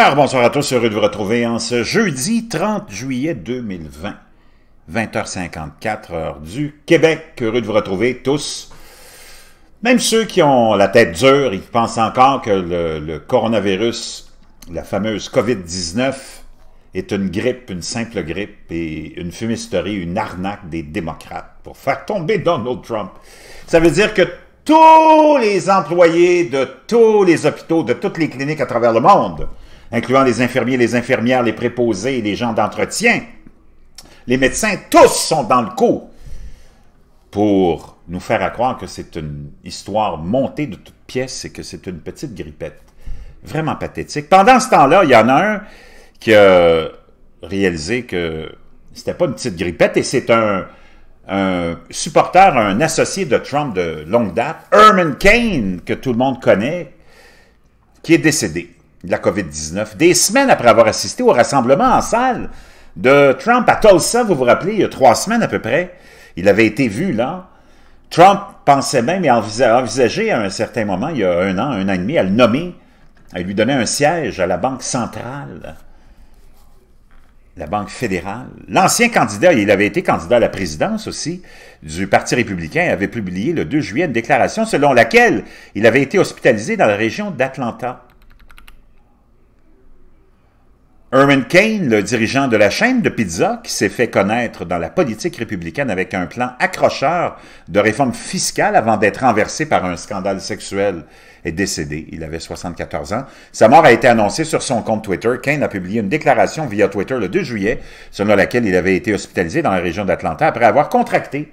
Alors, bonsoir à tous, heureux de vous retrouver en ce jeudi 30 juillet 2020, 20h54, heure du Québec. Heureux de vous retrouver tous. Même ceux qui ont la tête dure ils pensent encore que le, le coronavirus, la fameuse COVID-19, est une grippe, une simple grippe et une fumisterie, une arnaque des démocrates pour faire tomber Donald Trump. Ça veut dire que tous les employés de tous les hôpitaux, de toutes les cliniques à travers le monde, incluant les infirmiers, les infirmières, les préposés les gens d'entretien. Les médecins, tous sont dans le coup pour nous faire croire que c'est une histoire montée de toutes pièces et que c'est une petite grippette. Vraiment pathétique. Pendant ce temps-là, il y en a un qui a réalisé que c'était pas une petite grippette et c'est un, un supporter, un associé de Trump de longue date, Herman Cain, que tout le monde connaît, qui est décédé la COVID-19, des semaines après avoir assisté au rassemblement en salle de Trump à Tulsa, vous vous rappelez, il y a trois semaines à peu près, il avait été vu là. Trump pensait même et envisageait à un certain moment, il y a un an, un an et demi, à le nommer, à lui donner un siège à la Banque centrale, la Banque fédérale. L'ancien candidat, il avait été candidat à la présidence aussi, du Parti républicain, avait publié le 2 juillet une déclaration selon laquelle il avait été hospitalisé dans la région d'Atlanta. Herman Kane, le dirigeant de la chaîne de pizza qui s'est fait connaître dans la politique républicaine avec un plan accrocheur de réforme fiscale avant d'être renversé par un scandale sexuel, est décédé. Il avait 74 ans. Sa mort a été annoncée sur son compte Twitter. Kane a publié une déclaration via Twitter le 2 juillet, selon laquelle il avait été hospitalisé dans la région d'Atlanta après avoir contracté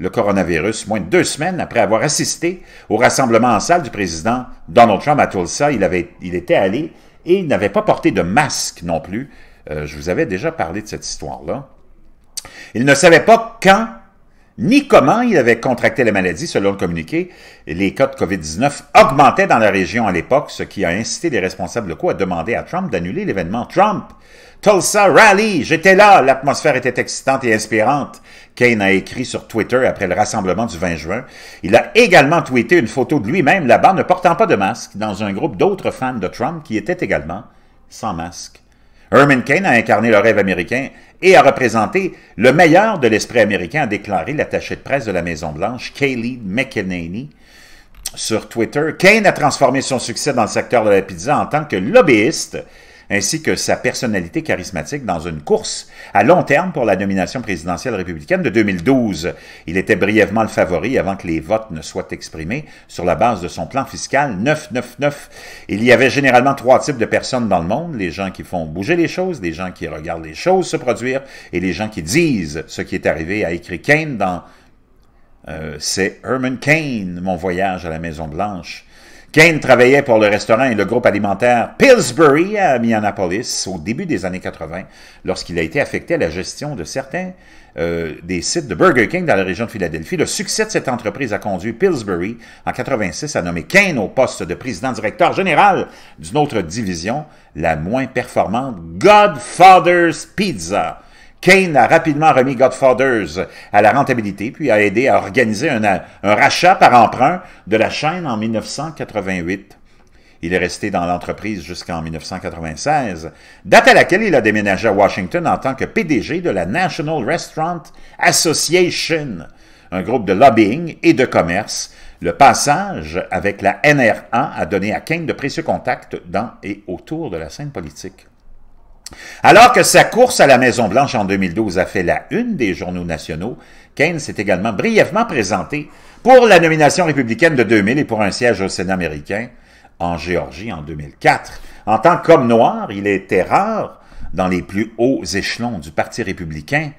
le coronavirus moins de deux semaines après avoir assisté au rassemblement en salle du président Donald Trump à Tulsa. Il, avait, il était allé et il n'avait pas porté de masque non plus. Euh, je vous avais déjà parlé de cette histoire-là. Il ne savait pas quand ni comment il avait contracté la maladie, selon le communiqué. Les cas de COVID-19 augmentaient dans la région à l'époque, ce qui a incité les responsables locaux à demander à Trump d'annuler l'événement. Trump Tulsa Rally, j'étais là, l'atmosphère était excitante et inspirante. Kane a écrit sur Twitter après le rassemblement du 20 juin. Il a également tweeté une photo de lui-même là-bas ne portant pas de masque dans un groupe d'autres fans de Trump qui étaient également sans masque. Herman Kane a incarné le rêve américain et a représenté le meilleur de l'esprit américain, a déclaré l'attaché de presse de la Maison-Blanche, Kaylee McEnany, sur Twitter. Kane a transformé son succès dans le secteur de la pizza en tant que lobbyiste ainsi que sa personnalité charismatique dans une course à long terme pour la nomination présidentielle républicaine de 2012. Il était brièvement le favori avant que les votes ne soient exprimés sur la base de son plan fiscal 999. Il y avait généralement trois types de personnes dans le monde, les gens qui font bouger les choses, les gens qui regardent les choses se produire et les gens qui disent ce qui est arrivé, a écrit Kane dans... Euh, c'est Herman Kane, Mon voyage à la Maison Blanche. Kane travaillait pour le restaurant et le groupe alimentaire Pillsbury à Minneapolis au début des années 80, lorsqu'il a été affecté à la gestion de certains euh, des sites de Burger King dans la région de Philadelphie. Le succès de cette entreprise a conduit Pillsbury en 86 à nommer Kane au poste de président-directeur général d'une autre division, la moins performante Godfather's Pizza Kane a rapidement remis Godfathers à la rentabilité, puis a aidé à organiser un, rachat par emprunt de la chaîne en 1988. Il est resté dans l'entreprise jusqu'en 1996, date à laquelle il a déménagé à Washington en tant que PDG de la National Restaurant Association, un groupe de lobbying et de commerce. Le passage avec la NRA a donné à Kane de précieux contacts dans et autour de la scène politique. Alors que sa course à la Maison-Blanche en 2012 a fait la une des journaux nationaux, Keynes s'est également brièvement présenté pour la nomination républicaine de 2000 et pour un siège au Sénat américain en Géorgie en 2004. En tant qu'homme noir, il était rare dans les plus hauts échelons du Parti républicain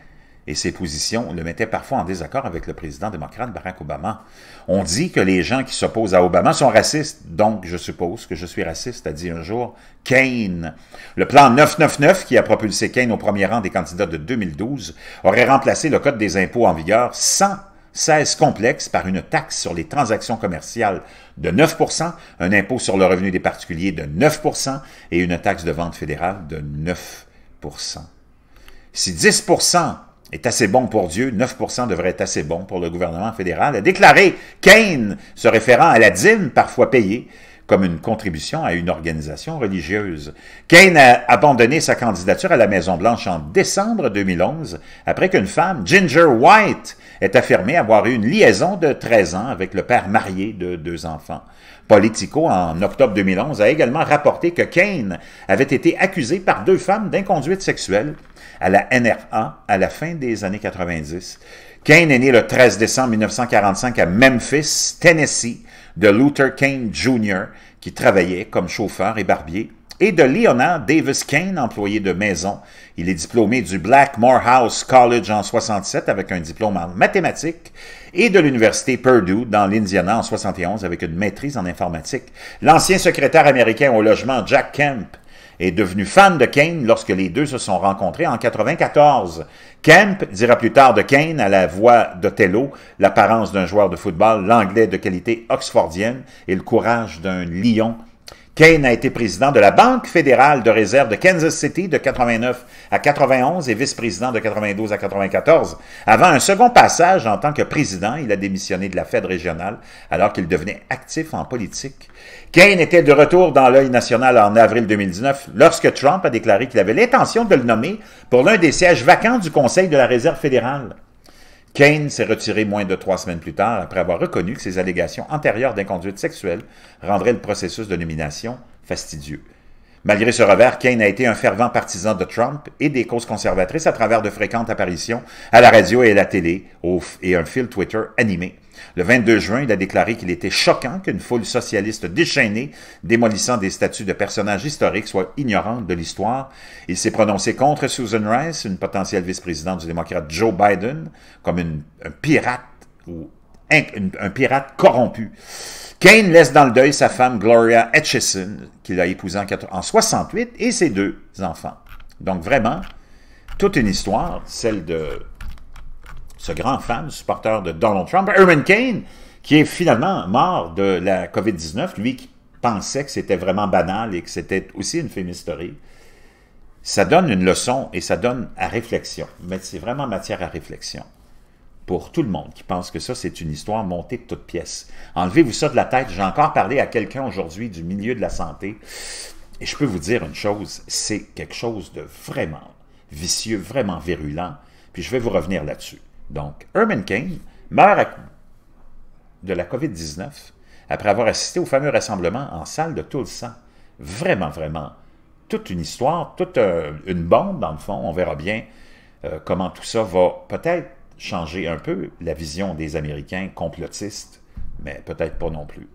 et ses positions le mettaient parfois en désaccord avec le président démocrate Barack Obama. On dit que les gens qui s'opposent à Obama sont racistes, donc je suppose que je suis raciste, a dit un jour Kane. Le plan 999, qui a propulsé Kane au premier rang des candidats de 2012, aurait remplacé le Code des impôts en vigueur sans complexe par une taxe sur les transactions commerciales de 9 un impôt sur le revenu des particuliers de 9 et une taxe de vente fédérale de 9 Si 10 est assez bon pour Dieu, 9 devrait être assez bon pour le gouvernement fédéral, a déclaré Kane, se référant à la dîme parfois payée comme une contribution à une organisation religieuse. Kane a abandonné sa candidature à la Maison-Blanche en décembre 2011, après qu'une femme, Ginger White, ait affirmé avoir eu une liaison de 13 ans avec le père marié de deux enfants. Politico, en octobre 2011, a également rapporté que Kane avait été accusé par deux femmes d'inconduite sexuelle à la NRA à la fin des années 90. Kane est né le 13 décembre 1945 à Memphis, Tennessee, de Luther Kane Jr., qui travaillait comme chauffeur et barbier, et de Leonard Davis Kane, employé de maison. Il est diplômé du Blackmore House College en 67 avec un diplôme en mathématiques et de l'université Purdue dans l'Indiana en 71 avec une maîtrise en informatique. L'ancien secrétaire américain au logement Jack Kemp est devenu fan de Kane lorsque les deux se sont rencontrés en 1994. Kemp dira plus tard de Kane à la voix d'Othello, l'apparence d'un joueur de football, l'anglais de qualité oxfordienne et le courage d'un lion Kane a été président de la Banque fédérale de réserve de Kansas City de 89 à 91 et vice-président de 92 à 94. Avant un second passage en tant que président, il a démissionné de la Fed régionale alors qu'il devenait actif en politique. Kane était de retour dans l'œil national en avril 2019 lorsque Trump a déclaré qu'il avait l'intention de le nommer pour l'un des sièges vacants du Conseil de la Réserve fédérale. Kane s'est retiré moins de trois semaines plus tard après avoir reconnu que ses allégations antérieures d'inconduite sexuelle rendraient le processus de nomination fastidieux. Malgré ce revers, Kane a été un fervent partisan de Trump et des causes conservatrices à travers de fréquentes apparitions à la radio et à la télé et un fil Twitter animé. Le 22 juin, il a déclaré qu'il était choquant qu'une foule socialiste déchaînée, démolissant des statues de personnages historiques, soit ignorante de l'histoire. Il s'est prononcé contre Susan Rice, une potentielle vice-présidente du démocrate Joe Biden, comme une, un pirate ou un pirate corrompu. Kane laisse dans le deuil sa femme Gloria Etchison, qu'il a épousée en, 68, et ses deux enfants. Donc vraiment, toute une histoire, celle de ce grand fan, supporter de Donald Trump, Herman Kane, qui est finalement mort de la COVID-19, lui qui pensait que c'était vraiment banal et que c'était aussi une fémisterie. Ça donne une leçon et ça donne à réflexion. Mais c'est vraiment matière à réflexion pour tout le monde qui pense que ça, c'est une histoire montée de toutes pièces. Enlevez-vous ça de la tête. J'ai encore parlé à quelqu'un aujourd'hui du milieu de la santé. Et je peux vous dire une chose, c'est quelque chose de vraiment vicieux, vraiment virulent. Puis je vais vous revenir là-dessus. Donc, Herman King meurt à... de la COVID-19 après avoir assisté au fameux rassemblement en salle de sang. Vraiment, vraiment, toute une histoire, toute euh, une bombe dans le fond. On verra bien euh, comment tout ça va peut-être changer un peu la vision des Américains complotistes, mais peut-être pas non plus.